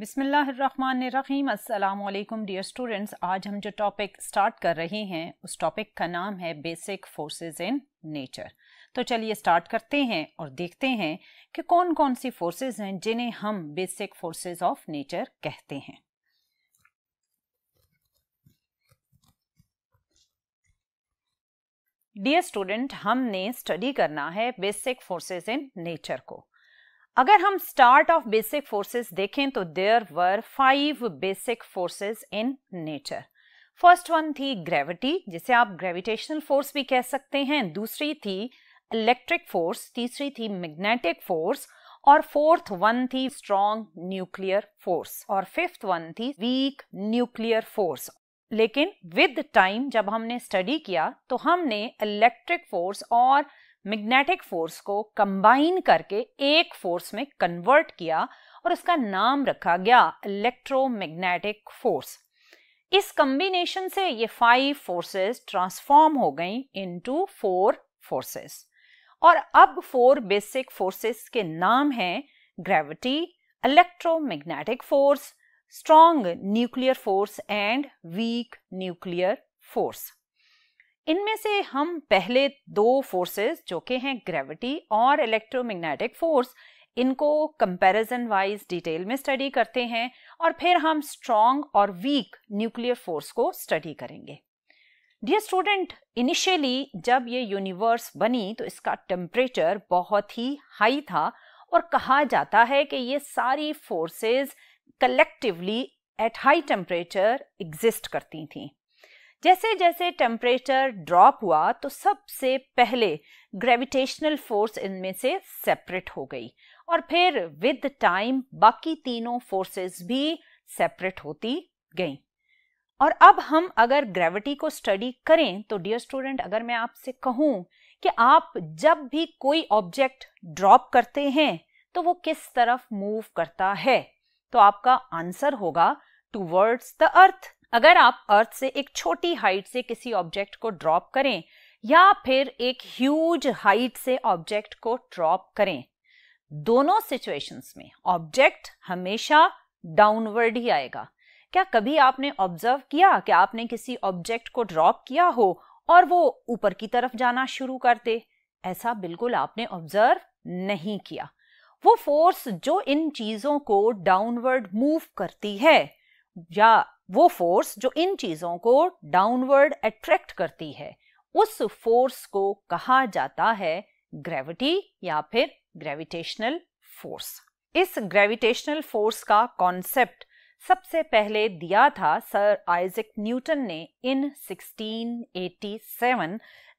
बिसमीम अल्लाम dear students आज हम जो टॉपिक स्टार्ट कर रहे हैं उस टॉपिक का नाम है बेसिक फोर्सेस इन नेचर तो चलिए स्टार्ट करते हैं और देखते हैं कि कौन कौन सी फोर्सेस हैं जिन्हें हम बेसिक फोर्सेस ऑफ नेचर कहते हैं डियर स्टूडेंट हमने स्टडी करना है बेसिक फोर्सेज इन नेचर को अगर हम स्टार्ट ऑफ बेसिक फोर्सेस देखें तो there were five basic forces in nature first one थी ग्रेविटी जिसे आप ग्रेविटेशनल फोर्स भी कह सकते हैं दूसरी थी इलेक्ट्रिक फोर्स तीसरी थी मैग्नेटिक फोर्स और फोर्थ वन थी स्ट्रॉन्ग न्यूक्लियर फोर्स और फिफ्थ वन थी वीक न्यूक्लियर फोर्स लेकिन विद टाइम जब हमने स्टडी किया तो हमने इलेक्ट्रिक फोर्स और मैग्नेटिक फोर्स को कंबाइन करके एक फोर्स में कन्वर्ट किया और उसका नाम रखा गया इलेक्ट्रोमैग्नेटिक फोर्स इस कंबिनेशन से ये फाइव फोर्सेस ट्रांसफॉर्म हो गई इनटू फोर फोर्सेस और अब फोर बेसिक फोर्सेस के नाम हैं gravity electromagnetic force strong nuclear force and weak nuclear force इनमें से हम पहले दो फोर्सेस जो कि हैं ग्रेविटी और इलेक्ट्रोमैग्नेटिक फोर्स इनको कंपैरिजन वाइज डिटेल में स्टडी करते हैं और फिर हम स्ट्रॉन्ग और वीक न्यूक्लियर फोर्स को स्टडी करेंगे डियर स्टूडेंट इनिशियली जब ये यूनिवर्स बनी तो इसका टेम्परेचर बहुत ही हाई था और कहा जाता है कि ये सारी forces collectively at high temperature exist करती थीं जैसे जैसे टेम्परेचर ड्रॉप हुआ तो सबसे पहले ग्रेविटेशनल फोर्स इनमें से सेपरेट हो गई और फिर विद टाइम बाकी तीनों फोर्सेस भी सेपरेट होती गई और अब हम अगर ग्रेविटी को स्टडी करें तो डियर स्टूडेंट अगर मैं आपसे कहूं कि आप जब भी कोई ऑब्जेक्ट ड्रॉप करते हैं तो वो किस तरफ मूव करता है तो आपका आंसर होगा टूवर्ड्स द अर्थ अगर आप अर्थ से एक छोटी हाइट से किसी ऑब्जेक्ट को ड्रॉप करें या फिर एक ह्यूज हाइट से ऑब्जेक्ट को ड्रॉप करें दोनों सिचुएशंस में ऑब्जेक्ट हमेशा डाउनवर्ड ही आएगा क्या कभी आपने ऑब्जर्व किया कि आपने किसी ऑब्जेक्ट को ड्रॉप किया हो और वो ऊपर की तरफ जाना शुरू करते ऐसा बिल्कुल आपने ऑब्जर्व नहीं किया वो फोर्स जो इन चीजों को डाउनवर्ड मूव करती है या वो फोर्स जो इन चीजों को डाउनवर्ड अट्रैक्ट करती है उस फोर्स को कहा जाता है ग्रेविटी या फिर ग्रेविटेशनल फोर्स इस ग्रेविटेशनल फोर्स का कॉन्सेप्ट सबसे पहले दिया था सर आइजक न्यूटन ने इन 1687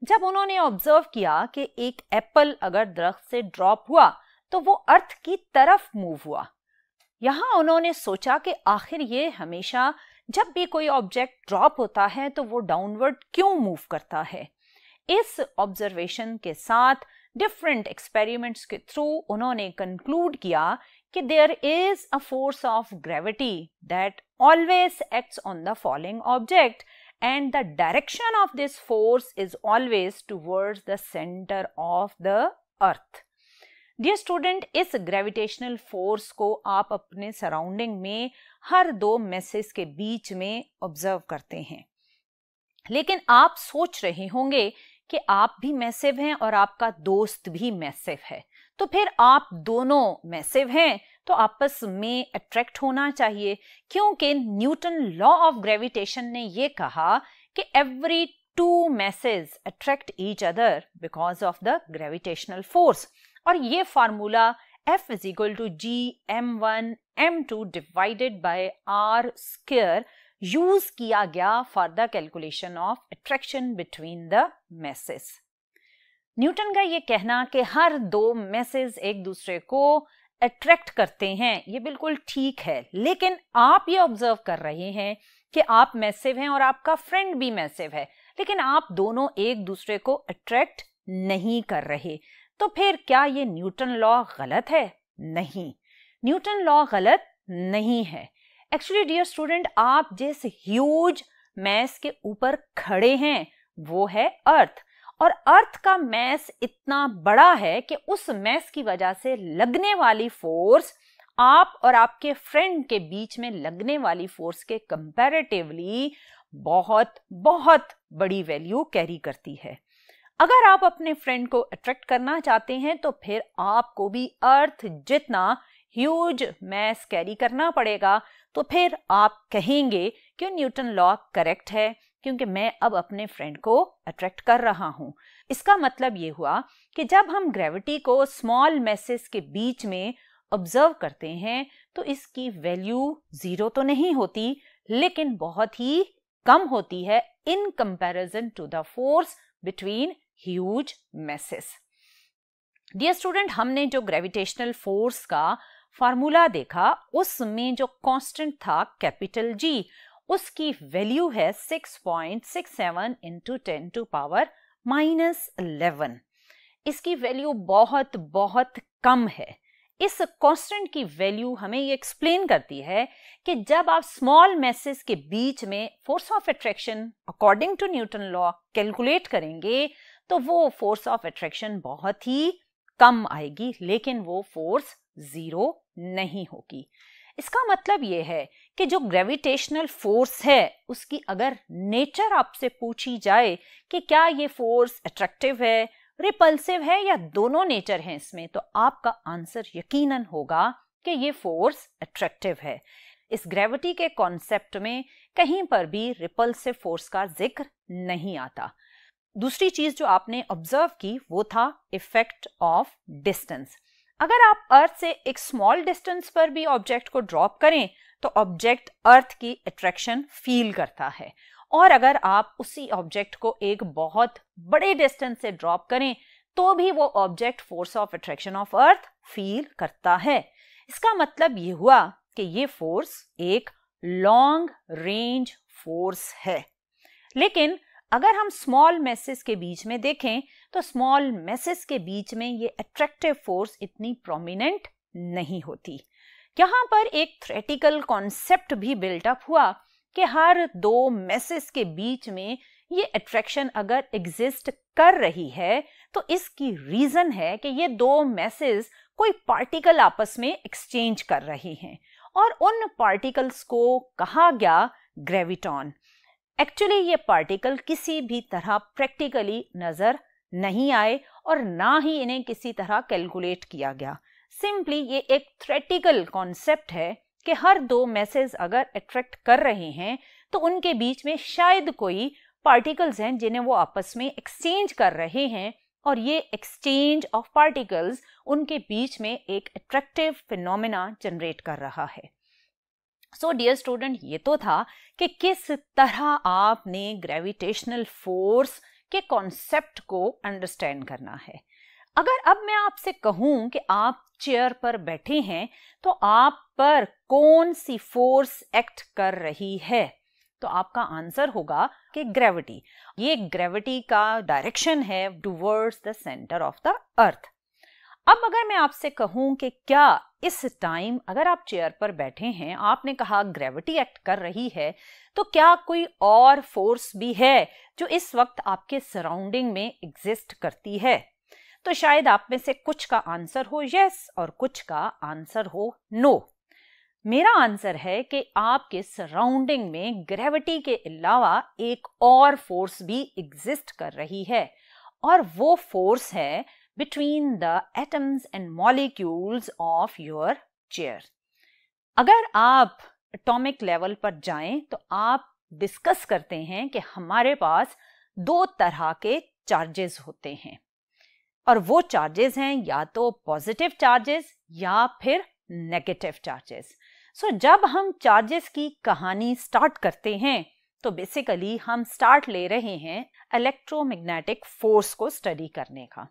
जब उन्होंने ऑब्जर्व किया कि एक एप्पल अगर दरख्त से ड्रॉप हुआ तो वो अर्थ की तरफ मूव हुआ यहां उन्होंने सोचा कि आखिर ये हमेशा जब भी कोई ऑब्जेक्ट ड्रॉप होता है तो वो डाउनवर्ड क्यों मूव करता है इस ऑब्जर्वेशन के साथ डिफरेंट एक्सपेरिमेंट्स के थ्रू उन्होंने कंक्लूड किया कि there is a force of gravity that always acts on the following object and the direction of this force is always towards the centre of the earth dear student इस gravitational force को आप अपने surrounding में हर दो message के बीच में observe करते हैं लेकिन आप सोच रहे होंगे कि आप भी मैसेव हैं और आपका दोस्त भी मैसेव है तो फिर आप दोनों मैसेव हैं तो आपस में अट्रैक्ट होना चाहिए क्योंकि न्यूटन लॉ ऑफ ग्रेविटेशन ने ये कहा कि every two masses attract each other because of the gravitational force और ये formula F is equal to G M one M two divided by R square use किया गया for the calculation of attraction between the masses Newton का ये कहना कि हर दो message एक दूसरे को अट्रैक्ट करते हैं ये बिल्कुल ठीक है लेकिन आप ये ऑब्जर्व कर रहे हैं कि आप मैसेव हैं और आपका फ्रेंड भी मैसेव है लेकिन आप दोनों एक दूसरे को अट्रैक्ट नहीं कर रहे तो फिर क्या ये न्यूटन लॉ गलत है नहीं न्यूटन लॉ गलत नहीं है एक्चुअली डियर स्टूडेंट आप जिस ह्यूज मैस के ऊपर खड़े हैं वो है अर्थ और अर्थ का मैस इतना बड़ा है कि उस मैस की वजह से लगने वाली फोर्स आप और आपके फ्रेंड के बीच में लगने वाली फोर्स के कंपैरेटिवली बहुत बहुत बड़ी वैल्यू कैरी करती है अगर आप अपने फ्रेंड को अट्रैक्ट करना चाहते हैं तो फिर आपको भी अर्थ जितना ह्यूज मैस कैरी करना पड़ेगा तो फिर आप कहेंगे कि न्यूटन लॉ करेक्ट है क्योंकि मैं अब अपने फ्रेंड को अट्रैक्ट कर रहा हूँ इसका मतलब ये हुआ कि जब हम ग्रेविटी को स्मॉल मैसेस के बीच में ऑब्जर्व करते हैं तो इसकी वैल्यू ज़ीरो तो नहीं होती लेकिन बहुत ही कम होती है in comparison to the force between huge masses dear student हमने जो ग्रेविटेशनल फोर्स का फार्मूला देखा उसमें जो कांस्टेंट था कैपिटल जी उसकी वैल्यू है 6.67 point six seven into ten to power minus eleven इसकी वैल्यू बहुत बहुत कम है इस कांस्टेंट की वैल्यू हमें ये एक्सप्लेन करती है कि जब आप स्मॉल मैसेज के बीच में force of attraction according to Newton law calculate करेंगे तो वो फोर्स ऑफ अट्रैक्शन बहुत ही कम आएगी लेकिन वो फोर्स ज़ीरो नहीं होगी इसका मतलब ये है कि जो ग्रेविटेशनल फोर्स है उसकी अगर नेचर आपसे पूछी जाए कि क्या ये फोर्स अट्रैक्टिव है रिपल्सिव है या दोनों नेचर हैं इसमें तो आपका आंसर यकीनन होगा कि ये फोर्स अट्रैक्टिव है इस ग्रेविटी के कॉन्सेप्ट में कहीं पर भी रिपल्सिव फोर्स का जिक्र नहीं आता दूसरी चीज जो आपने ऑब्जर्व की वो था इफेक्ट ऑफ डिस्टेंस अगर आप अर्थ से एक स्मॉल डिस्टेंस पर भी ऑब्जेक्ट को ड्रॉप करें तो ऑब्जेक्ट अर्थ की अट्रैक्शन फील करता है और अगर आप उसी ऑब्जेक्ट को एक बहुत बड़े डिस्टेंस से ड्रॉप करें तो भी वो object force of attraction of earth feel करता है इसका मतलब ये हुआ कि ये फोर्स एक लॉन्ग रेंज फोर्स है लेकिन अगर हम स्मॉल मैसेस के बीच में देखें तो स्मॉल मैसेस के बीच में ये अट्रैक्टिव फोर्स इतनी प्रोमिनेंट नहीं होती यहां पर एक थ्रेटिकल कॉन्सेप्ट भी बिल्ट अप हुआ कि हर दो मैसेस के बीच में ये अट्रैक्शन अगर एग्जिस्ट कर रही है तो इसकी रीज़न है कि ये दो मैसेज कोई पार्टिकल आपस में एक्सचेंज कर रही हैं और उन पार्टिकल्स को कहा गया ग्रेविटॉन एक्चुअली ये पार्टिकल किसी भी तरह प्रैक्टिकली नज़र नहीं आए और ना ही इन्हें किसी तरह कैलकुलेट किया गया सिंपली ये एक थ्रेटिकल कॉन्सेप्ट है कि हर दो मैसेज अगर अट्रैक्ट कर रहे हैं तो उनके बीच में शायद कोई पार्टिकल्स हैं जिन्हें वो आपस में एक्सचेंज कर रहे हैं और ये एक्सचेंज ऑफ पार्टिकल्स उनके बीच में एक अट्रैक्टिव फिनोमिना जनरेट कर रहा है सो डियर स्टूडेंट ये तो था कि किस तरह आपने ग्रेविटेशनल फोर्स के कॉन्सेप्ट को अंडरस्टैंड करना है अगर अब मैं आपसे कहूं कि आप चेयर पर बैठे हैं तो आप पर कौन सी फोर्स एक्ट कर रही है तो आपका आंसर होगा कि ग्रेविटी ये ग्रेविटी का डायरेक्शन है towards the centre of the earth अब अगर मैं आपसे कहूं कि क्या इस टाइम अगर आप चेयर पर बैठे हैं आपने कहा ग्रेविटी एक्ट कर रही है तो क्या कोई और फोर्स भी है जो इस वक्त आपके सराउंडिंग में एग्जिस्ट करती है तो शायद आप में से कुछ का आंसर हो यस और कुछ का आंसर हो नो मेरा आंसर है कि आपके सराउंडिंग में ग्रेविटी के अलावा एक और फोर्स भी एग्जिस्ट कर रही है और वो फोर्स है between the atoms and molecules of your chair. अगर आप एटॉमिक लेवल पर जाएं तो आप डिस्कस करते हैं कि हमारे पास दो तरह के चार्जेस होते हैं और वो चार्जेस हैं या तो पॉजिटिव चार्जेस या फिर नेगेटिव चार्जेस सो so, जब हम चार्जेस की कहानी स्टार्ट करते हैं तो बेसिकली हम स्टार्ट ले रहे हैं इलेक्ट्रोमैग्नेटिक फोर्स को स्टडी करने का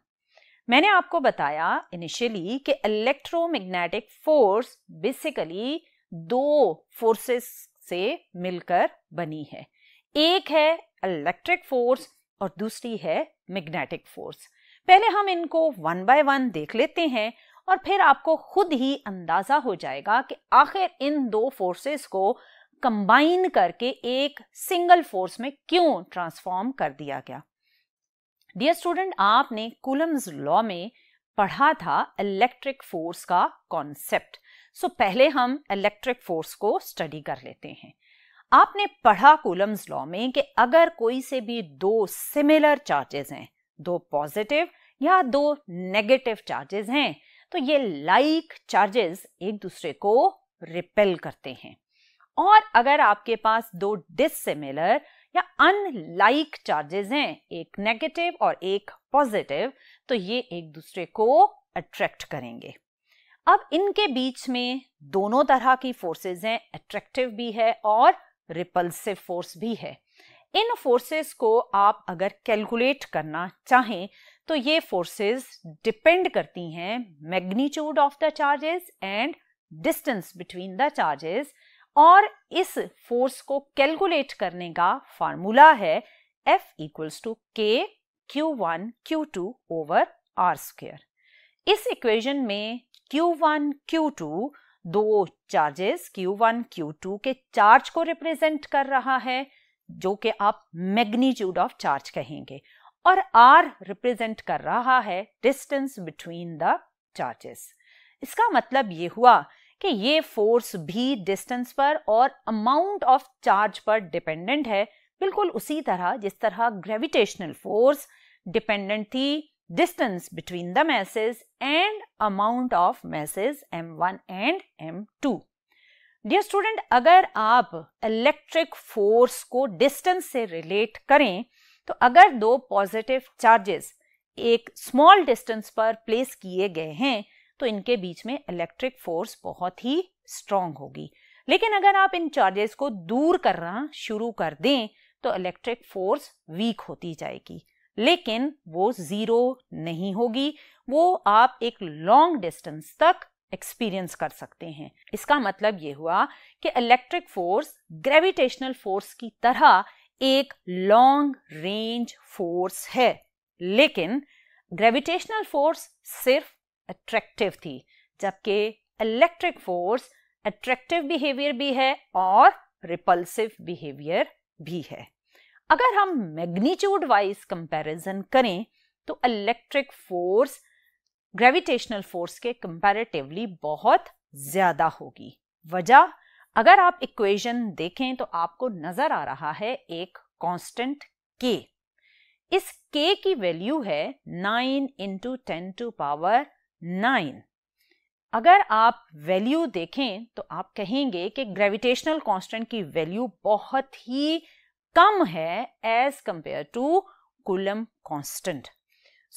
मैंने आपको बताया इनिशियली कि इलेक्ट्रोमैग्नेटिक फोर्स बेसिकली दो फोर्सेस से मिलकर बनी है एक है इलेक्ट्रिक फोर्स और दूसरी है मैग्नेटिक फोर्स पहले हम इनको वन बाय वन देख लेते हैं और फिर आपको खुद ही अंदाजा हो जाएगा कि आखिर इन दो फोर्सेस को कंबाइन करके एक सिंगल फोर्स में क्यों ट्रांसफॉर्म कर दिया गया डियर स्टूडेंट आपने कुलम्स लॉ में पढ़ा था इलेक्ट्रिक फोर्स का कॉन्सेप्ट सो so, पहले हम इलेक्ट्रिक फोर्स को स्टडी कर लेते हैं आपने पढ़ा कुलम्स लॉ में कि अगर कोई से भी दो सिमिलर चार्जेस हैं दो पॉजिटिव या दो नेगेटिव चार्जेस हैं तो ये लाइक like चार्जेस एक दूसरे को रिपेल करते हैं और अगर आपके पास दो डिसिमिलर या अनलाइक चार्जेस हैं एक नेगेटिव और एक पॉजिटिव तो ये एक दूसरे को अट्रैक्ट करेंगे अब इनके बीच में दोनों तरह की फोर्सेस हैं अट्रैक्टिव भी है और रिपल्सिव फोर्स भी है इन फोर्सेस को आप अगर कैलकुलेट करना चाहें तो ये फोर्सेस डिपेंड करती हैं magnitude of the charges and distance between the charges और इस फोर्स को कैलकुलेट करने का फॉर्मूला है F equals to K Q one Q two over R square इस इक्वेशन में Q1, Q2 दो चार्जेस Q1, Q2 के चार्ज को रिप्रेजेंट कर रहा है जो कि आप मैग्नीट्यूड ऑफ चार्ज कहेंगे और R रिप्रेजेंट कर रहा है डिस्टेंस बिटवीन द चार्जेस इसका मतलब ये हुआ कि ये फोर्स भी डिस्टेंस पर और अमाउंट ऑफ चार्ज पर डिपेंडेंट है बिल्कुल उसी तरह जिस तरह ग्रेविटेशनल फोर्स डिपेंडेंट थी distance between the masses and amount of masses M one and M two dear student अगर आप इलेक्ट्रिक फोर्स को डिस्टेंस से रिलेट करें तो अगर दो पॉजिटिव चार्जेस एक स्मॉल डिस्टेंस पर प्लेस किए गए हैं तो इनके बीच में इलेक्ट्रिक फोर्स बहुत ही स्ट्रांग होगी लेकिन अगर आप इन चार्जेस को दूर करना शुरू कर दें तो इलेक्ट्रिक फोर्स वीक होती जाएगी लेकिन वो ज़ीरो नहीं होगी वो आप एक लॉन्ग डिस्टेंस तक एक्सपीरियंस कर सकते हैं इसका मतलब ये हुआ कि इलेक्ट्रिक फोर्स ग्रेविटेशनल फोर्स की तरह एक लॉन्ग रेंज फोर्स है लेकिन ग्रेविटेशनल फोर्स सिर्फ अट्रैक्टिव थी जबकि इलेक्ट्रिक फोर्स अट्रैक्टिव बिहेवियर भी है और रिपल्सिव बिहेवियर भी है अगर हम मैग्नीट्यूड वाइज कंपैरिजन करें तो इलेक्ट्रिक फोर्स ग्रेविटेशनल फोर्स के कंपैरेटिवली बहुत ज़्यादा होगी वजह अगर आप इक्वेशन देखें तो आपको नज़र आ रहा है एक कांस्टेंट के इस के की वैल्यू है nine into ten to power nine अगर आप वैल्यू देखें तो आप कहेंगे कि ग्रेविटेशनल कांस्टेंट की वैल्यू बहुत ही कम है as compare to Coulomb constant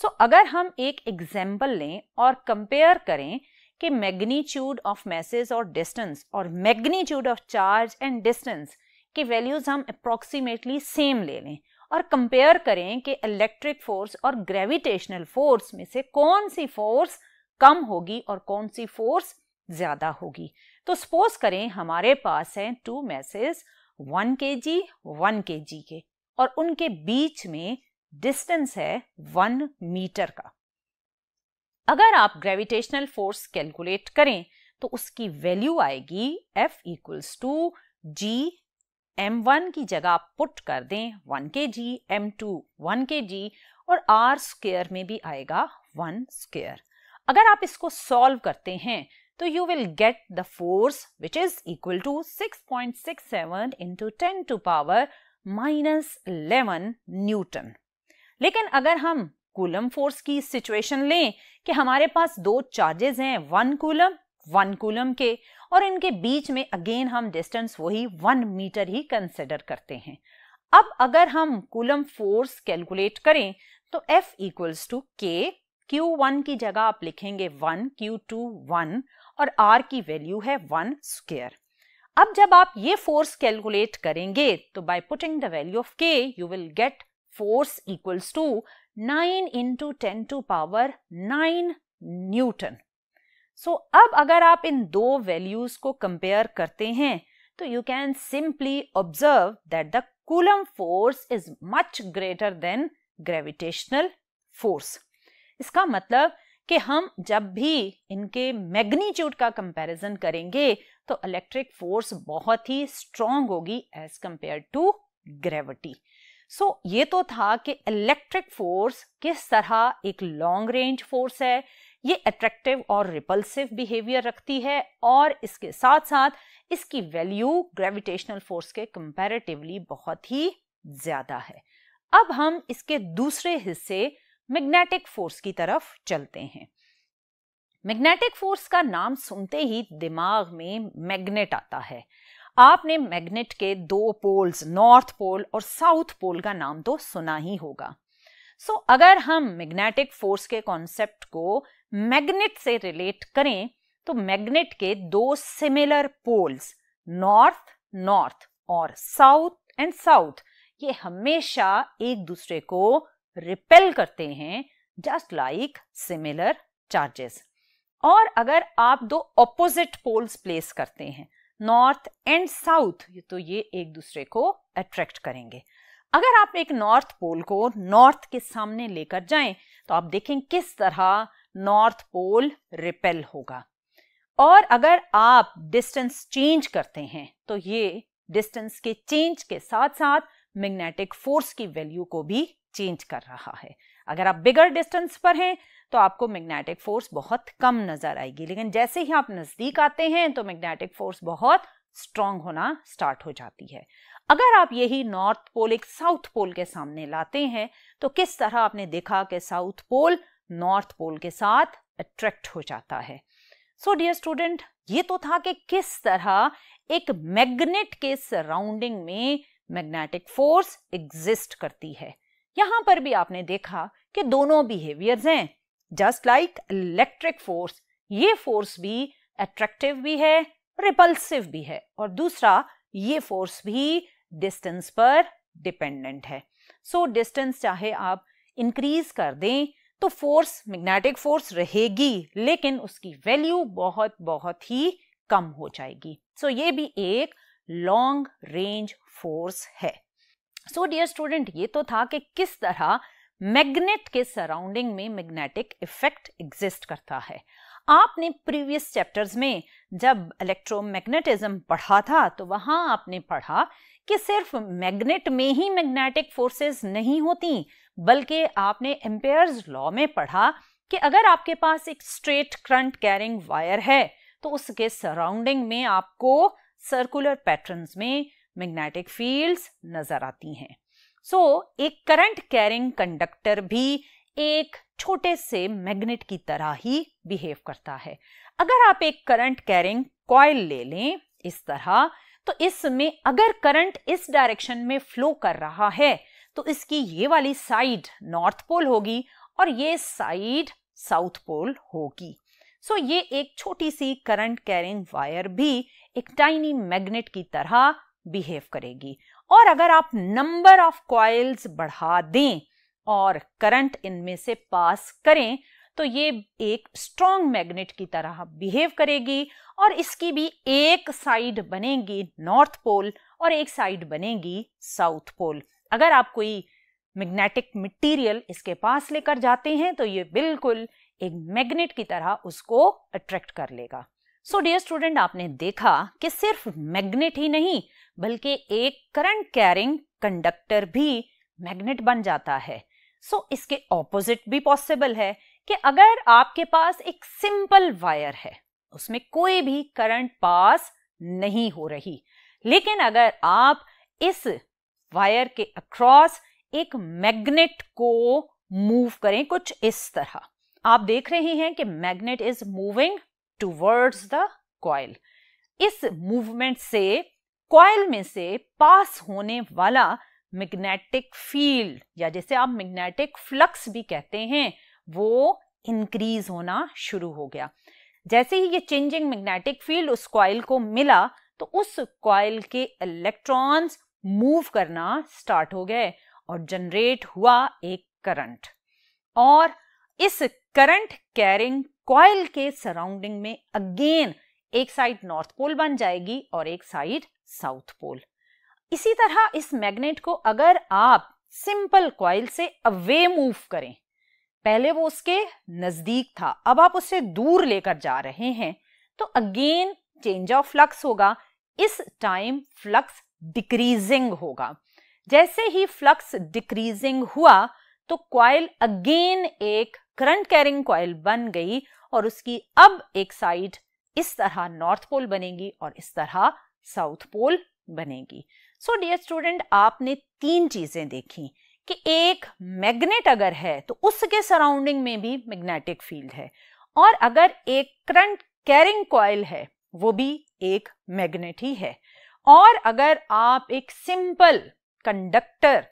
so अगर हम एक एग्जाम्पल लें और कंपेयर करें कि मैग्नीट्यूड ऑफ मैसेज और डिस्टेंस और magnitude of charge and distance की वैल्यूज हम अप्रोक्सीमेटली सेम ले लें और कंपेयर करें कि इलेक्ट्रिक फोर्स और ग्रेविटेशनल फोर्स में से कौन सी फोर्स कम होगी और कौन सी फोर्स ज्यादा होगी तो सपोज करें हमारे पास है टू मैसेज वन के जी वन के जी के और उनके बीच में डिस्टेंस है वन मीटर का अगर आप ग्रेविटेशनल फोर्स कैलकुलेट करें तो उसकी वैल्यू आएगी F equals to G M one की जगह आप पुट कर दें वन के जी एम टू वन के जी और आर स्क्र में भी आएगा वन स्क्र अगर आप इसको सॉल्व करते हैं तो you will get the force which is equal to 6.67 into ten to power minus eleven Newton लेकिन अगर हम कूलम फोर्स की सिचुएशन लें कि हमारे पास दो चार्जेस हैं वन कूलम वन कूलम के और इनके बीच में अगेन हम डिस्टेंस वही वन मीटर ही कंसिडर करते हैं अब अगर हम कूलम फोर्स कैलकुलेट करें तो F इक्वल्स टू के Q1 की जगह आप लिखेंगे 1, Q2 1 और R की वैल्यू है 1 स्क्वेयर अब जब आप ये फोर्स कैलकुलेट करेंगे तो by putting the value of K you will get force equals to 9 into ten to power 9 Newton so अब अगर आप इन दो वैल्यूज को कंपेयर करते हैं तो you can simply observe that the Coulomb force is much greater than gravitational force इसका मतलब कि हम जब भी इनके मैग्नीट्यूड का कंपैरिजन करेंगे तो इलेक्ट्रिक फोर्स बहुत ही स्ट्रांग होगी as compare to gravity so ये तो था कि इलेक्ट्रिक फोर्स किस तरह एक लॉन्ग रेंज फोर्स है ये अट्रैक्टिव और रिपल्सिव बिहेवियर रखती है और इसके साथ साथ इसकी वैल्यू ग्रेविटेशनल फोर्स के कंपैरेटिवली बहुत ही ज़्यादा है अब हम इसके दूसरे हिस्से मैग्नेटिक फोर्स की तरफ चलते हैं मैग्नेटिक फोर्स का नाम सुनते ही दिमाग में मैग्नेट आता है आपने मैग्नेट के दो पोल्स नॉर्थ पोल और साउथ पोल का नाम तो सुना ही होगा सो so, अगर हम मैग्नेटिक फोर्स के कॉन्सेप्ट को मैग्नेट से रिलेट करें तो मैग्नेट के दो सिमिलर पोल्स नॉर्थ नॉर्थ और साउथ एंड साउथ ये हमेशा एक दूसरे को रिपेल करते हैं जस्ट लाइक सिमिलर चार्जेस और अगर आप दो ऑपोजिट पोल्स प्लेस करते हैं नॉर्थ एंड साउथ तो ये एक दूसरे को अट्रैक्ट करेंगे अगर आप एक नॉर्थ पोल को नॉर्थ के सामने लेकर जाएं तो आप देखें किस तरह नॉर्थ पोल रिपेल होगा और अगर आप डिस्टेंस चेंज करते हैं तो ये डिस्टेंस के चेंज के साथ साथ मैग्नेटिक फोर्स की वैल्यू को भी चेंज कर रहा है अगर आप बिगर डिस्टेंस पर हैं तो आपको मैग्नेटिक फोर्स बहुत कम नज़र आएगी लेकिन जैसे ही आप नज़दीक आते हैं तो मैग्नेटिक फोर्स बहुत स्ट्रांग होना स्टार्ट हो जाती है अगर आप यही नॉर्थ पोल एक साउथ पोल के सामने लाते हैं तो किस तरह आपने देखा कि साउथ पोल नॉर्थ पोल के साथ अट्रैक्ट हो जाता है सो डियर स्टूडेंट ये तो था कि किस तरह एक मैग्नेट के सराउंडिंग में मैग्नेटिक फोर्स एग्जिस्ट करती है यहां पर भी आपने देखा कि दोनों बिहेवियर्स हैं जस्ट लाइक इलेक्ट्रिक फोर्स ये फोर्स भी अट्रैक्टिव भी है रिपल्सिव भी है और दूसरा ये फोर्स भी डिस्टेंस पर डिपेंडेंट है सो so, डिस्टेंस चाहे आप इंक्रीज कर दें तो फोर्स मैग्नेटिक फोर्स रहेगी लेकिन उसकी वैल्यू बहुत बहुत ही कम हो जाएगी सो so, ये भी एक लॉन्ग रेंज फोर्स है सो डियर स्टूडेंट ये तो था कि किस तरह मैग्नेट के सराउंडिंग में मैग्नेटिक इफेक्ट एग्जिस्ट करता है आपने प्रीवियस चैप्टर्स में जब इलेक्ट्रोमैग्नेटिज्म पढ़ा था तो वहां आपने पढ़ा कि सिर्फ मैग्नेट में ही मैग्नेटिक फोर्सेस नहीं होती बल्कि आपने एम्पेयर्स लॉ में पढ़ा कि अगर आपके पास एक स्ट्रेट करंट कैरिंग वायर है तो उसके सराउंडिंग में आपको सर्कुलर पैटर्न्स में मैग्नेटिक फील्ड्स नजर आती हैं सो so, एक करंट कैरिंग कंडक्टर भी एक छोटे से मैग्नेट की तरह ही बिहेव करता है अगर आप एक करंट कैरिंग कॉयल ले लें इस तरह तो इसमें अगर करंट इस डायरेक्शन में फ्लो कर रहा है तो इसकी ये वाली साइड नॉर्थ पोल होगी और ये साइड साउथ पोल होगी सो so, ये एक छोटी सी करंट कैरिंग वायर भी एक टाइनी मैग्नेट की तरह बिहेव करेगी और अगर आप नंबर ऑफ कॉइल्स बढ़ा दें और करंट इनमें से पास करें तो ये एक स्ट्रॉन्ग मैग्नेट की तरह बिहेव करेगी और इसकी भी एक साइड बनेगी नॉर्थ पोल और एक साइड बनेगी साउथ पोल अगर आप कोई मैग्नेटिक मटेरियल इसके पास लेकर जाते हैं तो ये बिल्कुल एक मैग्नेट की तरह उसको अट्रैक्ट कर लेगा सो डियर स्टूडेंट आपने देखा कि सिर्फ मैग्नेट ही नहीं बल्कि एक करंट कैरिंग कंडक्टर भी मैग्नेट बन जाता है सो so, इसके ऑपोजिट भी पॉसिबल है कि अगर आपके पास एक सिंपल वायर है उसमें कोई भी करंट पास नहीं हो रही लेकिन अगर आप इस वायर के अक्रॉस एक मैग्नेट को मूव करें कुछ इस तरह आप देख रहे हैं कि magnet is moving towards the coil इस मूवमेंट से कॉयल में से पास होने वाला मैग्नेटिक फील्ड या जैसे आप मैग्नेटिक फ्लक्स भी कहते हैं वो इंक्रीज होना शुरू हो गया जैसे ही ये चेंजिंग मैग्नेटिक फील्ड उस कॉयल को मिला तो उस कॉयल के इलेक्ट्रॉन्स मूव करना स्टार्ट हो गए और जनरेट हुआ एक करंट और इस करंट कैरिंग कॉयल के सराउंडिंग में अगेन एक साइड नॉर्थ पोल बन जाएगी और एक साइड साउथ पोल इसी तरह इस मैग्नेट को अगर आप सिंपल कॉयल से अवे मूव करें पहले वो उसके नजदीक था अब आप उसे दूर लेकर जा रहे हैं तो अगेन चेंज ऑफ फ्लक्स होगा इस टाइम फ्लक्स डिक्रीजिंग होगा जैसे ही फ्लक्स डिक्रीजिंग हुआ तो क्वाइल अगेन एक करंट कैरिंग कॉयल बन गई और उसकी अब एक साइड इस तरह नॉर्थ पोल बनेगी और इस तरह साउथ पोल बनेगी सो डियर स्टूडेंट आपने तीन चीजें देखी कि एक मैग्नेट अगर है तो उसके सराउंडिंग में भी मैग्नेटिक फील्ड है और अगर एक करंट कैरिंग कॉयल है वो भी एक मैग्नेट ही है और अगर आप एक सिंपल कंडक्टर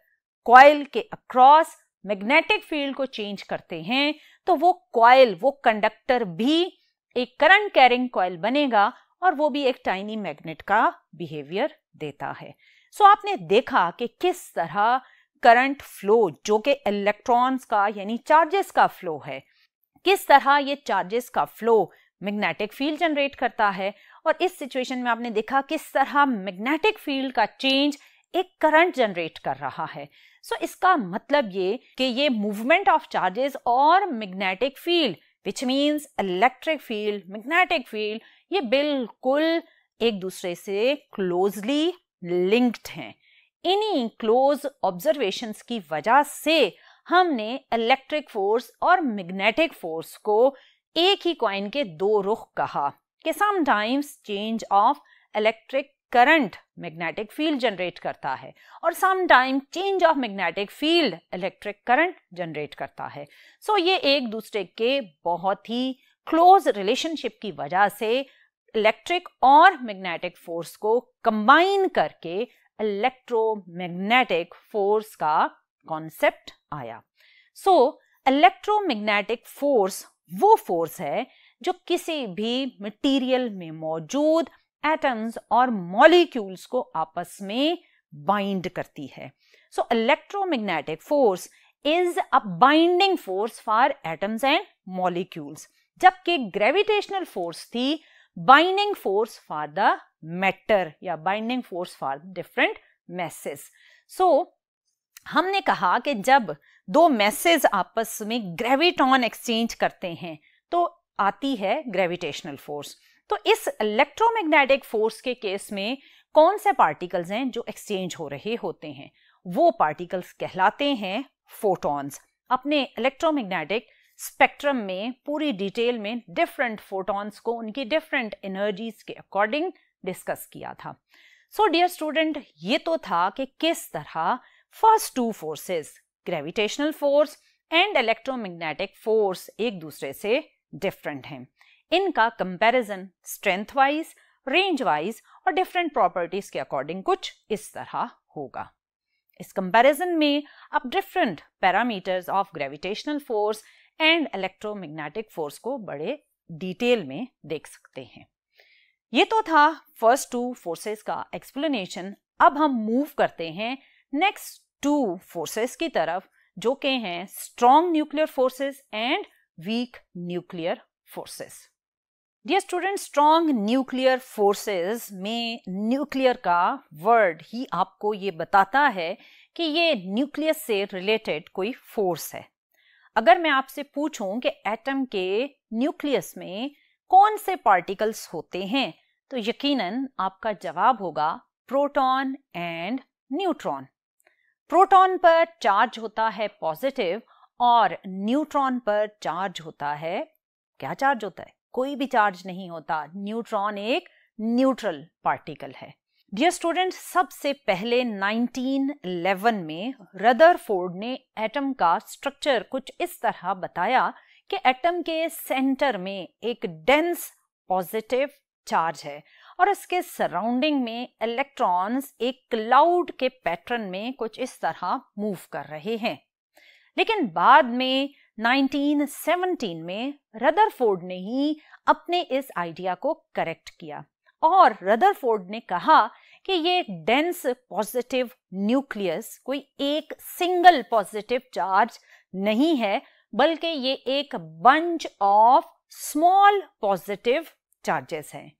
कॉयल के अक्रॉस मैग्नेटिक फील्ड को चेंज करते हैं तो वो कॉयल वो कंडक्टर भी एक करंट कैरिंग कॉयल बनेगा और वो भी एक टाइनी मैग्नेट का बिहेवियर देता है सो so, आपने देखा कि किस तरह करंट फ्लो जो कि इलेक्ट्रॉन्स का यानी चार्जेस का फ्लो है किस तरह ये चार्जेस का फ्लो मैग्नेटिक फील्ड जनरेट करता है और इस सिचुएशन में आपने देखा किस तरह मैग्नेटिक फील्ड का चेंज एक करंट जनरेट कर रहा है सो so, इसका मतलब ये कि ये मूवमेंट ऑफ चार्जेस और magnetic field which means electric field magnetic field ये बिल्कुल एक दूसरे से क्लोजली लिंक्ड हैं इन्हीं क्लोज ऑब्जर्वेशंस की वजह से हमने इलेक्ट्रिक फोर्स और मैग्नेटिक फोर्स को एक ही कॉइन के दो रुख कहा कि sometimes change of electric current magnetic field generate करता है और sometime change of magnetic field electric current generate करता है सो so, ये एक दूसरे के बहुत ही क्लोज रिलेशनशिप की वजह से इलेक्ट्रिक और मैग्नेटिक फोर्स को कंबाइन करके इलेक्ट्रोमैग्नेटिक फोर्स का कॉन्सेप्ट आया सो इलेक्ट्रोमैग्नेटिक फोर्स वो फोर्स है जो किसी भी मटेरियल में मौजूद एटम्स और मॉलिक्यूल्स को आपस में बाइंड करती है so electromagnetic force is a binding force for atoms and molecules जबकि ग्रेविटेशनल फोर्स थी binding force for the matter या binding force for different masses so हमने कहा कि जब दो मैसेज आपस में ग्रेविटॉन एक्सचेंज करते हैं तो आती है ग्रेविटेशनल फोर्स तो इस इलेक्ट्रोमैग्नेटिक फोर्स के केस में कौन से पार्टिकल्स हैं जो एक्सचेंज हो रहे होते हैं वो पार्टिकल्स कहलाते हैं फोटॉन्स अपने इलेक्ट्रोमैग्नेटिक स्पेक्ट्रम में पूरी डिटेल में डिफरेंट फोटॉन्स को उनकी डिफरेंट एनर्जीज के अकॉर्डिंग डिस्कस किया था सो डियर स्टूडेंट ये तो था कि किस तरह first two forces gravitational force and electromagnetic force एक दूसरे से डिफरेंट हैं इनका comparison strength wise range wise और डिफरेंट प्रॉपर्टीज के अकॉर्डिंग कुछ इस तरह होगा इस कंपैरिजन में आप different parameters of gravitational force and electromagnetic force को बड़े डिटेल में देख सकते हैं ये तो था फर्स्ट टू फोर्सेस का एक्सप्लेनेशन अब हम मूव करते हैं नेक्स्ट टू फोर्सेस की तरफ जो के हैं strong nuclear forces and weak nuclear forces dear student strong nuclear forces में न्यूक्लियर का वर्ड ही आपको ये बताता है कि ये न्यूक्लियस से रिलेटेड कोई फोर्स है अगर मैं आपसे पूछूं कि एटम के न्यूक्लियस में कौन से पार्टिकल्स होते हैं तो यकीनन आपका जवाब होगा प्रोटॉन एंड न्यूट्रॉन प्रोटॉन पर चार्ज होता है पॉजिटिव और न्यूट्रॉन पर चार्ज होता है क्या चार्ज होता है कोई भी चार्ज नहीं होता न्यूट्रॉन एक न्यूट्रल पार्टिकल है डियर स्टूडेंट सबसे पहले 1911 में रदरफोर्ड ने एटम का स्ट्रक्चर कुछ इस तरह बताया कि एटम के सेंटर में एक डेंस पॉजिटिव चार्ज है और इसके सराउंडिंग में इलेक्ट्रॉन्स एक क्लाउड के पैटर्न में कुछ इस तरह मूव कर रहे हैं लेकिन बाद में 1917 में रदरफोर्ड ने ही अपने इस आइडिया को करेक्ट किया और रदरफोर्ड ने कहा कि ये डेंस पॉजिटिव न्यूक्लियस कोई एक सिंगल पॉजिटिव चार्ज नहीं है बल्कि ये एक bunch of small positive charges हैं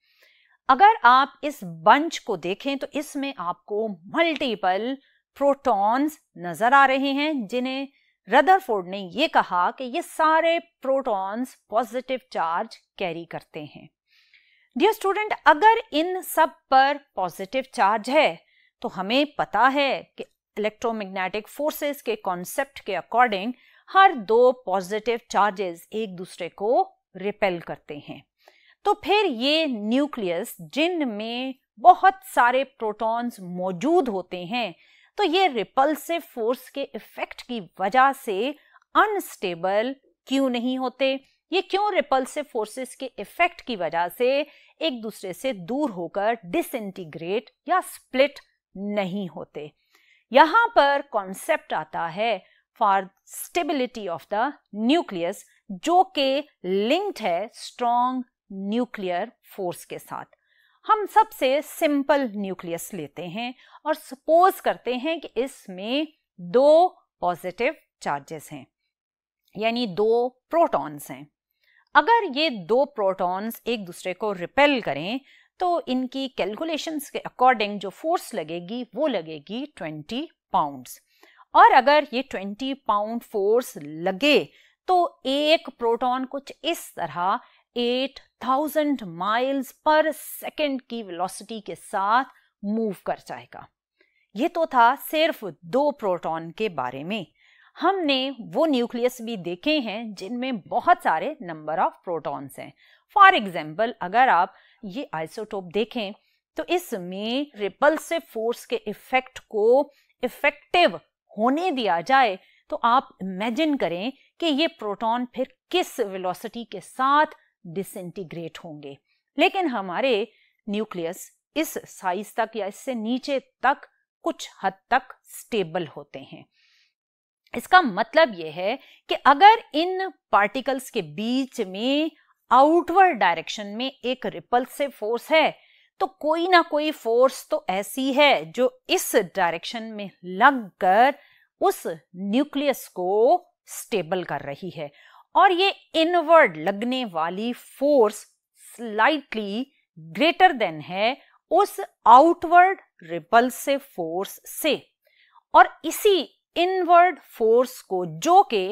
अगर आप इस बंच को देखें तो इसमें आपको मल्टीपल प्रोटॉन्स नजर आ रहे हैं जिन्हें रदरफोर्ड ने यह कहा कि ये सारे प्रोटॉन्स पॉजिटिव चार्ज कैरी करते हैं डियर स्टूडेंट अगर इन सब पर पॉजिटिव चार्ज है तो हमें पता है कि इलेक्ट्रोमैग्नेटिक फोर्सेस के कॉन्सेप्ट के अकॉर्डिंग हर दो पॉजिटिव चार्जेस एक दूसरे को रिपेल करते हैं तो फिर ये न्यूक्लियस जिनमें बहुत सारे प्रोटॉन्स मौजूद होते हैं तो ये रिपल्सिव फोर्स के इफेक्ट की वजह से अनस्टेबल क्यों नहीं होते ये क्यों रिपल्सिव फोर्सेस के इफेक्ट की वजह से एक दूसरे से दूर होकर डिसइंटीग्रेट या स्प्लिट नहीं होते यहां पर कॉन्सेप्ट आता है for stability of the nucleus जो के लिंक्ड है स्ट्रॉन्ग न्यूक्लियर फोर्स के साथ हम सबसे सिंपल न्यूक्लियस लेते हैं और सपोज करते हैं कि इसमें दो पॉजिटिव चार्जेस हैं यानी दो प्रोटॉन्स हैं अगर ये दो प्रोटॉन्स एक दूसरे को रिपेल करें तो इनकी कैलकुलेशंस के अकॉर्डिंग जो फोर्स लगेगी वो लगेगी 20 पाउंड्स और अगर ये 20 पाउंड फोर्स लगे तो एक प्रोटॉन कुछ इस तरह एट माइल्स पर सेकेंड की वेलोसिटी के साथ मूव कर जाएगा ये तो था सिर्फ दो प्रोटॉन के बारे में हमने वो न्यूक्लियस भी देखे हैं जिनमें बहुत सारे नंबर ऑफ प्रोटॉन्स हैं फॉर एग्जाम्पल अगर आप ये आइसोटोप देखें तो इसमें रिपल्सिव फोर्स के इफेक्ट को इफेक्टिव होने दिया जाए तो आप इमेजिन करें कि ये प्रोटॉन फिर किस वेलोसिटी के साथ डिसइंटीग्रेट होंगे लेकिन हमारे न्यूक्लियस इस साइज तक या इससे नीचे तक कुछ हद तक स्टेबल होते हैं इसका मतलब यह है कि अगर इन पार्टिकल्स के बीच में आउटवर्ड डायरेक्शन में एक रिपल्सिव फोर्स है तो कोई ना कोई फोर्स तो ऐसी है जो इस डायरेक्शन में लगकर उस न्यूक्लियस को स्टेबल कर रही है और ये इनवर्ड लगने वाली फोर्स स्लाइटली ग्रेटर देन है उस आउटवर्ड रिपल्सिव फोर्स से और इसी इनवर्ड फोर्स को जो के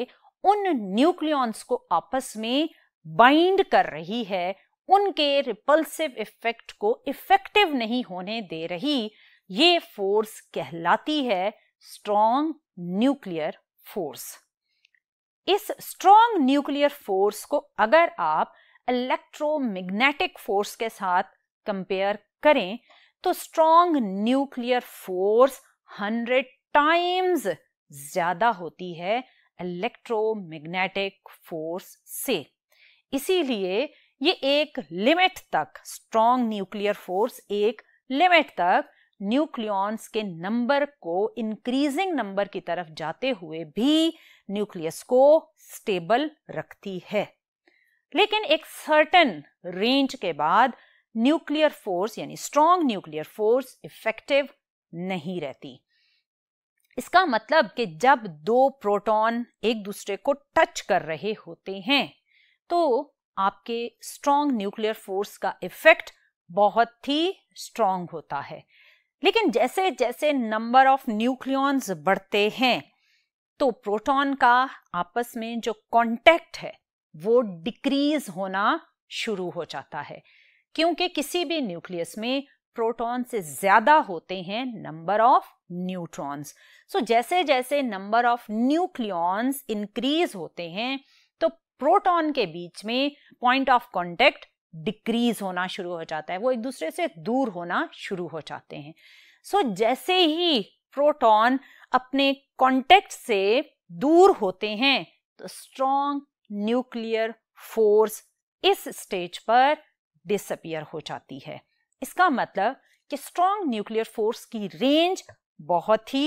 उन न्यूक्लियॉन्स को आपस में बाइंड कर रही है उनके रिपल्सिव इफेक्ट को इफेक्टिव नहीं होने दे रही ये फोर्स कहलाती है स्ट्रॉन्ग न्यूक्लियर फोर्स इस स्ट्रॉन्ग न्यूक्लियर फोर्स को अगर आप इलेक्ट्रोमैग्नेटिक फोर्स के साथ कंपेयर करें तो strong nuclear force hundred times ज्यादा होती है इलेक्ट्रोमैग्नेटिक फोर्स से इसीलिए ये एक लिमिट तक स्ट्रॉन्ग न्यूक्लियर फोर्स एक लिमिट तक न्यूक्लियॉन्स के नंबर को इंक्रीजिंग नंबर की तरफ जाते हुए भी न्यूक्लियस को स्टेबल रखती है लेकिन एक सर्टन रेंज के बाद न्यूक्लियर फोर्स यानी स्ट्रॉन्ग न्यूक्लियर फोर्स इफेक्टिव नहीं रहती इसका मतलब कि जब दो प्रोटॉन एक दूसरे को टच कर रहे होते हैं तो आपके स्ट्रॉन्ग न्यूक्लियर फोर्स का इफेक्ट बहुत ही स्ट्रॉन्ग होता है लेकिन जैसे जैसे नंबर ऑफ न्यूक्लियॉन्स बढ़ते हैं तो प्रोटॉन का आपस में जो कांटेक्ट है वो डिक्रीज होना शुरू हो जाता है क्योंकि किसी भी न्यूक्लियस में प्रोटॉन से ज्यादा होते हैं नंबर ऑफ न्यूट्रॉन्स सो जैसे जैसे नंबर ऑफ न्यूक्लियॉन्स इंक्रीज होते हैं तो प्रोटॉन के बीच में पॉइंट ऑफ कॉन्टेक्ट डिक्रीज होना शुरू हो जाता है वो एक दूसरे से दूर होना शुरू हो जाते हैं सो so, जैसे ही प्रोटॉन अपने कॉन्टेक्ट से दूर होते हैं तो स्ट्रॉन्ग न्यूक्लियर फोर्स इस स्टेज पर डिसअपियर हो जाती है इसका मतलब कि स्ट्रॉन्ग न्यूक्लियर फोर्स की रेंज बहुत ही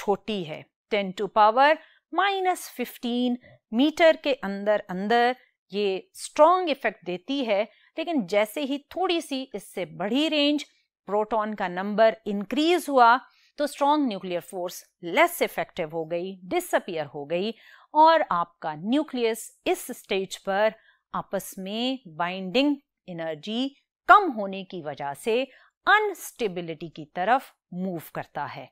छोटी है ten to power minus fifteen metre के अंदर अंदर ये स्ट्रॉन्ग इफेक्ट देती है लेकिन जैसे ही थोड़ी सी इससे बड़ी रेंज प्रोटॉन का नंबर इंक्रीज हुआ तो strong nuclear force less effective हो गई डिसअपियर हो गई और आपका न्यूक्लियस इस स्टेज पर आपस में बाइंडिंग एनर्जी कम होने की वजह से अनस्टेबिलिटी की तरफ मूव करता है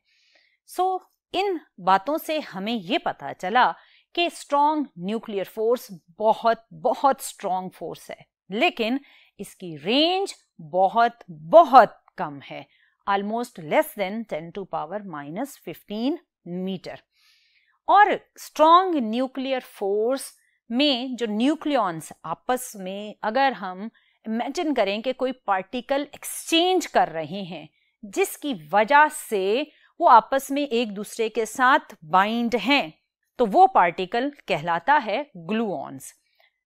सो so, इन बातों से हमें ये पता चला कि स्ट्रॉन्ग न्यूक्लियर फोर्स बहुत बहुत स्ट्रॉन्ग फोर्स है लेकिन इसकी रेंज बहुत बहुत कम है almost less than 10 to power minus 15 metre और स्ट्रॉन्ग न्यूक्लियर फोर्स में जो न्यूक्लियॉन्स आपस में अगर हम इमेजिन करें कि कोई पार्टिकल एक्सचेंज कर रहे हैं जिसकी वजह से वो आपस में एक दूसरे के साथ बाइंड हैं तो वो पार्टिकल कहलाता है ग्लूऑन्स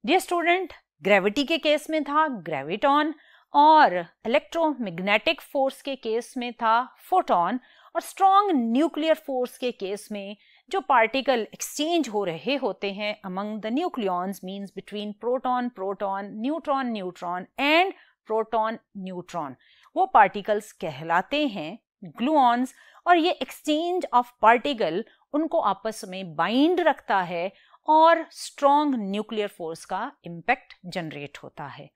ये स्टूडेंट ग्रेविटी के केस में था ग्रेविटॉन और इलेक्ट्रोमैग्नेटिक फोर्स के केस में था फोटोन और स्ट्रॉन्ग न्यूक्लियर फोर्स के केस में जो पार्टिकल एक्सचेंज हो रहे होते हैं among the nucleons means between proton proton neutron neutron and proton neutron वो पार्टिकल्स कहलाते हैं ग्लूऑन्स और ये एक्सचेंज ऑफ पार्टिकल उनको आपस में बाइंड रखता है और स्ट्रॉन्ग न्यूक्लियर फोर्स का इम्पैक्ट जनरेट होता है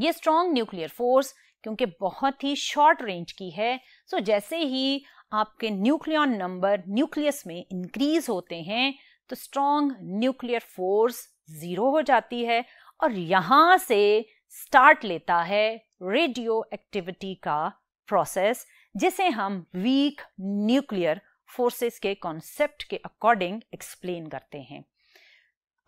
ये स्ट्रॉन्ग न्यूक्लियर फोर्स क्योंकि बहुत ही शॉर्ट रेंज की है सो जैसे ही आपके न्यूक्लियन नंबर न्यूक्लियस में इंक्रीज होते हैं तो स्ट्रॉन्ग न्यूक्लियर फोर्स ज़ीरो हो जाती है और यहाँ से स्टार्ट लेता है रेडियो एक्टिविटी का प्रोसेस जिसे हम वीक न्यूक्लियर फोर्सेस के कॉन्सेप्ट के अकॉर्डिंग एक्सप्लेन करते हैं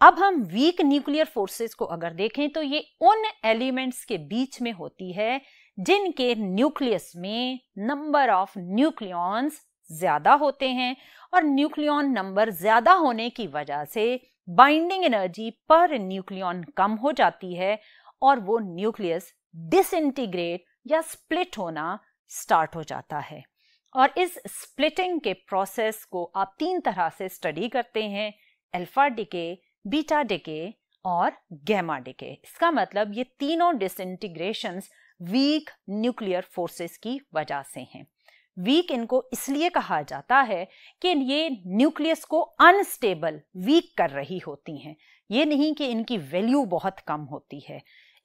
अब हम वीक न्यूक्लियर फोर्सेस को अगर देखें तो ये उन एलिमेंट्स के बीच में होती है जिनके न्यूक्लियस में नंबर ऑफ न्यूक्लियॉन्स ज्यादा होते हैं और न्यूक्लियॉन नंबर ज्यादा होने की वजह से बाइंडिंग एनर्जी पर न्यूक्लियॉन कम हो जाती है और वो न्यूक्लियस डिसइंटीग्रेट या स्प्लिट होना स्टार्ट हो जाता है और इस स्प्लिटिंग के प्रोसेस को आप तीन तरह से स्टडी करते हैं एल्फा डिके बीटा डिके और गैमा डिके इसका मतलब ये तीनों डिसइंटीग्रेशन वीक न्यूक्लियर फोर्सेस की वजह से हैं वीक इनको इसलिए कहा जाता है कि ये न्यूक्लियस को अनस्टेबल वीक कर रही होती हैं ये नहीं कि इनकी वैल्यू बहुत कम होती है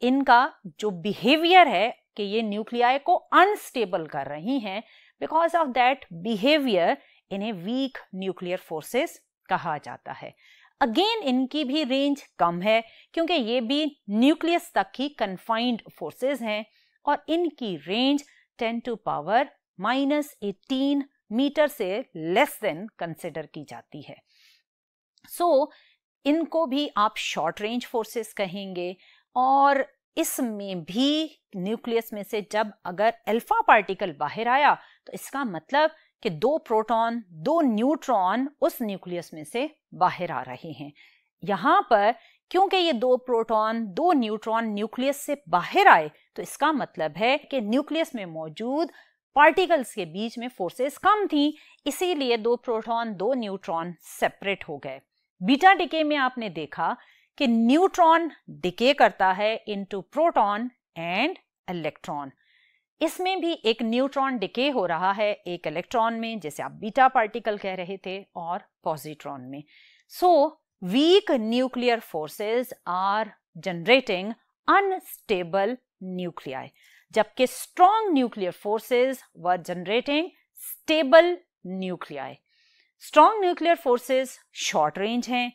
इनका जो बिहेवियर है कि ये न्यूक्लियाई को अनस्टेबल कर रही हैं बिकॉज ऑफ दैट बिहेवियर इन्हें वीक न्यूक्लियर फोर्सेस कहा जाता है अगेन इनकी भी रेंज कम है क्योंकि ये भी न्यूक्लियस तक ही कन्फाइंड फोर्सेस हैं और इनकी range 10 to power minus eighteen metre से लेस देन कंसिडर की जाती है सो so, इनको भी आप शॉर्ट रेंज फोर्सेस कहेंगे और इसमें भी न्यूक्लियस में से जब अगर अल्फा पार्टिकल बाहर आया तो इसका मतलब कि दो प्रोटॉन दो न्यूट्रॉन उस न्यूक्लियस में से बाहर आ रहे हैं यहां पर क्योंकि ये दो प्रोटॉन दो न्यूट्रॉन न्यूक्लियस से बाहर आए तो इसका मतलब है कि न्यूक्लियस में मौजूद पार्टिकल्स के बीच में फोर्सेस कम थी इसीलिए दो प्रोटॉन दो न्यूट्रॉन सेपरेट हो गए बीटा डिके में आपने देखा कि न्यूट्रॉन डिके करता है इनटू प्रोटॉन एंड इलेक्ट्रॉन इसमें भी एक न्यूट्रॉन डिके हो रहा है एक इलेक्ट्रॉन में जैसे आप बीटा पार्टिकल कह रहे थे और पॉजिट्रॉन में so weak nuclear forces are generating unstable nuclei जबकि strong nuclear forces were generating stable nuclei strong nuclear forces short range हैं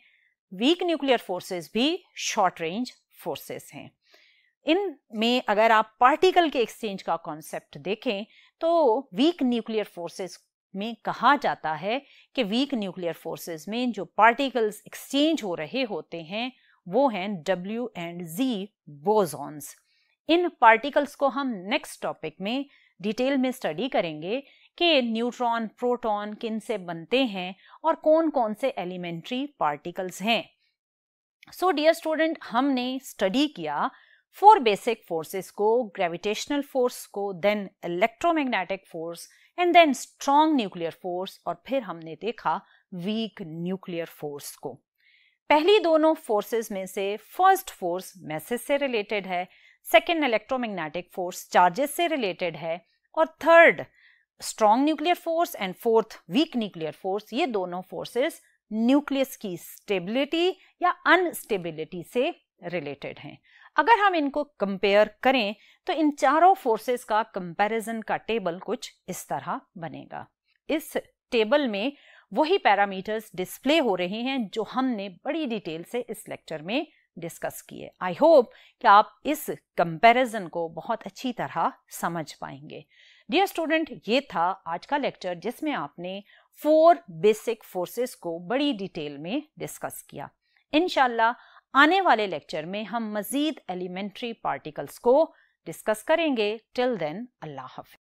वीक न्यूक्लियर फोर्सेस भी शॉर्ट रेंज फोर्सेस हैं इन में अगर आप पार्टिकल के एक्सचेंज का कॉन्सेप्ट देखें तो वीक न्यूक्लियर फोर्सेस में कहा जाता है कि वीक न्यूक्लियर फोर्सेस में जो पार्टिकल्स एक्सचेंज हो रहे होते हैं वो हैं डब्ल्यू एंड जी बोजॉन्स इन पार्टिकल्स को हम नेक्स्ट टॉपिक में डिटेल में स्टडी करेंगे कि न्यूट्रॉन प्रोटॉन किन से बनते हैं और कौन कौन से एलिमेंट्री पार्टिकल्स हैं सो डियर स्टूडेंट हमने स्टडी किया फोर बेसिक फोर्सेस को ग्रेविटेशनल फोर्स को then electromagnetic force and then strong nuclear force और फिर हमने देखा वीक न्यूक्लियर फोर्स को पहली दोनों फोर्सेस में से फर्स्ट फोर्स मैसेज से रिलेटेड है सेकेंड इलेक्ट्रोमैग्नेटिक फोर्स चार्जेस से रिलेटेड है और third strong nuclear force and fourth weak nuclear force ये दोनों फोर्सेस न्यूक्लियस की स्टेबिलिटी या अनस्टेबिलिटी से रिलेटेड हैं अगर हम इनको कंपेयर करें तो इन चारों फोर्सेस का कंपैरिजन का टेबल कुछ इस तरह बनेगा इस टेबल में वही पैरामीटर्स डिस्प्ले हो रहे हैं जो हमने बड़ी डिटेल से इस लेक्चर में डिस्कस किए आई होप कि आप इस कंपैरिजन को बहुत अच्छी तरह समझ पाएंगे डियर स्टूडेंट ये था आज का लेक्चर जिसमें आपने फोर बेसिक फोर्सेस को बड़ी डिटेल में डिस्कस किया इनशाला आने वाले लेक्चर में हम मज़ीद एलिमेंट्री पार्टिकल्स को डिस्कस करेंगे टिल देन अल्लाह हाफि